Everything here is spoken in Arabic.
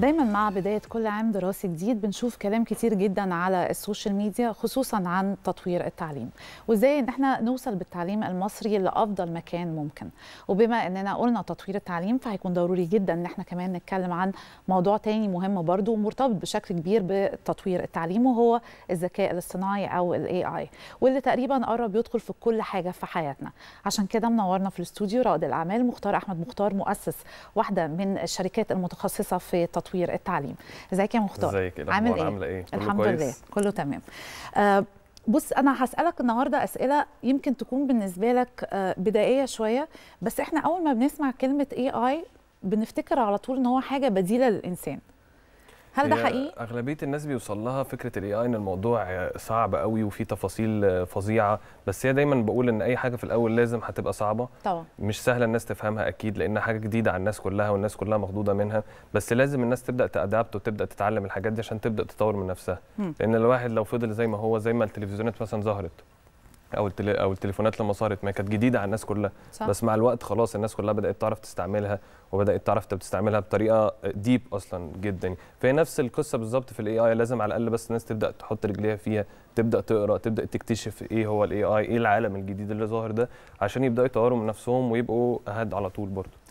دايما مع بدايه كل عام دراسي جديد بنشوف كلام كتير جدا على السوشيال ميديا خصوصا عن تطوير التعليم وازاي ان احنا نوصل بالتعليم المصري لافضل مكان ممكن وبما اننا قلنا تطوير التعليم فهيكون ضروري جدا ان احنا كمان نتكلم عن موضوع تاني مهم برضو مرتبط بشكل كبير بتطوير التعليم وهو الذكاء الاصطناعي او الاي اي واللي تقريبا قرب يدخل في كل حاجه في حياتنا عشان كده منورنا في الاستوديو رائد الاعمال مختار احمد مختار مؤسس واحده من الشركات المتخصصه في تطوير تطوير التعليم ازيك يا مختار ازيك عامل ايه عامل ايه كله الحمد لله كله تمام آه بص انا هسالك النهارده اسئله يمكن تكون بالنسبه لك آه بدائيه شويه بس احنا اول ما بنسمع كلمه اي اي بنفتكر على طول ان هو حاجه بديله للانسان هل ده حقيقي؟ اغلبيه الناس بيوصل لها فكره الاي اي ان الموضوع صعب قوي وفي تفاصيل فظيعه بس هي دايما بقول ان اي حاجه في الاول لازم هتبقى صعبه طبعا مش سهله الناس تفهمها اكيد لانها حاجه جديده على الناس كلها والناس كلها مخضوضه منها بس لازم الناس تبدا تادابت وتبدا تتعلم الحاجات دي عشان تبدا تطور من نفسها م. لان الواحد لو فضل زي ما هو زي ما التلفزيونات مثلا ظهرت او او التليفونات لما صارت ما كانت جديده على الناس كلها صح. بس مع الوقت خلاص الناس كلها بدات تعرف تستعملها وبدات تعرف تستعملها بطريقه ديب اصلا جدا فهي نفس القصه بالظبط في الاي اي لازم على الاقل بس الناس تبدا تحط رجليها فيها تبدا تقرا تبدا تكتشف ايه هو الاي اي ايه العالم الجديد اللي ظاهر ده عشان يبداوا يطوروا من نفسهم ويبقوا اهد على طول برضه